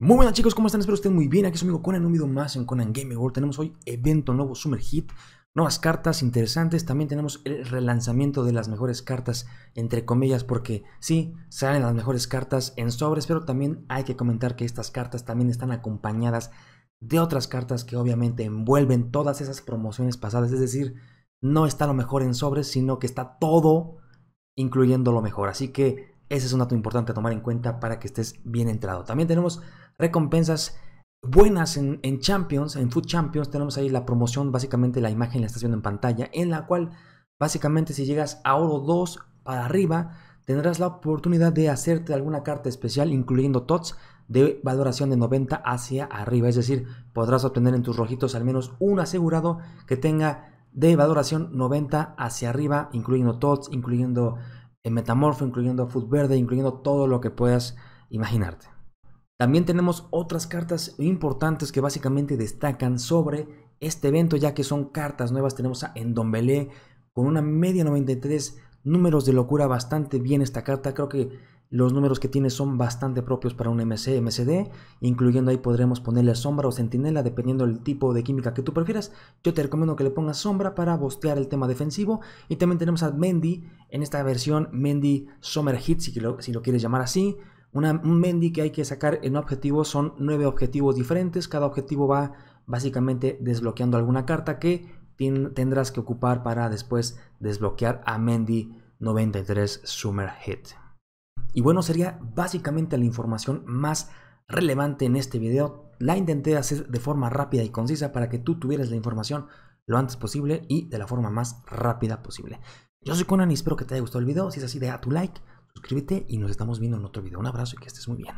Muy buenas chicos, ¿cómo están? Espero estén muy bien. Aquí es amigo Conan, un más en Conan Gaming World. Tenemos hoy evento nuevo, Summer Hit, nuevas cartas interesantes. También tenemos el relanzamiento de las mejores cartas, entre comillas, porque sí, salen las mejores cartas en sobres, pero también hay que comentar que estas cartas también están acompañadas de otras cartas que obviamente envuelven todas esas promociones pasadas. Es decir, no está lo mejor en sobres, sino que está todo incluyendo lo mejor. Así que ese es un dato importante a tomar en cuenta para que estés bien entrado. También tenemos recompensas buenas en, Champions, en Food Champions. Tenemos ahí la promoción, básicamente la imagen la estás viendo en pantalla, en la cual básicamente si llegas a oro 2 para arriba, tendrás la oportunidad de hacerte alguna carta especial, incluyendo TOTS, de valoración de 90 hacia arriba. Es decir, podrás obtener en tus rojitos al menos un asegurado que tenga de valoración 90 hacia arriba, incluyendo TOTS, incluyendo en eh, Metamorfo, incluyendo a Food Verde, incluyendo todo lo que puedas imaginarte. También tenemos otras cartas importantes que básicamente destacan sobre este evento, ya que son cartas nuevas. Tenemos a Endombelé con una media 93, números de locura bastante bien esta carta. Creo que los números que tiene son bastante propios para un MC, MCD, incluyendo ahí podremos ponerle sombra o sentinela, dependiendo del tipo de química que tú prefieras. Yo te recomiendo que le pongas sombra para bostear el tema defensivo. Y también tenemos a Mendy en esta versión Mendy Summer Hit, si lo, quieres llamar así. Una, un Mendy que hay que sacar en objetivos son nueve objetivos diferentes. Cada objetivo va básicamente desbloqueando alguna carta que tendrás que ocupar para después desbloquear a Mendy 93 Summer Hit. Y bueno, sería básicamente la información más relevante en este video. La intenté hacer de forma rápida y concisa para que tú tuvieras la información lo antes posible y de la forma más rápida posible. Yo soy Conan y espero que te haya gustado el video. Si es así, deja tu like, suscríbete y nos estamos viendo en otro video. Un abrazo y que estés muy bien.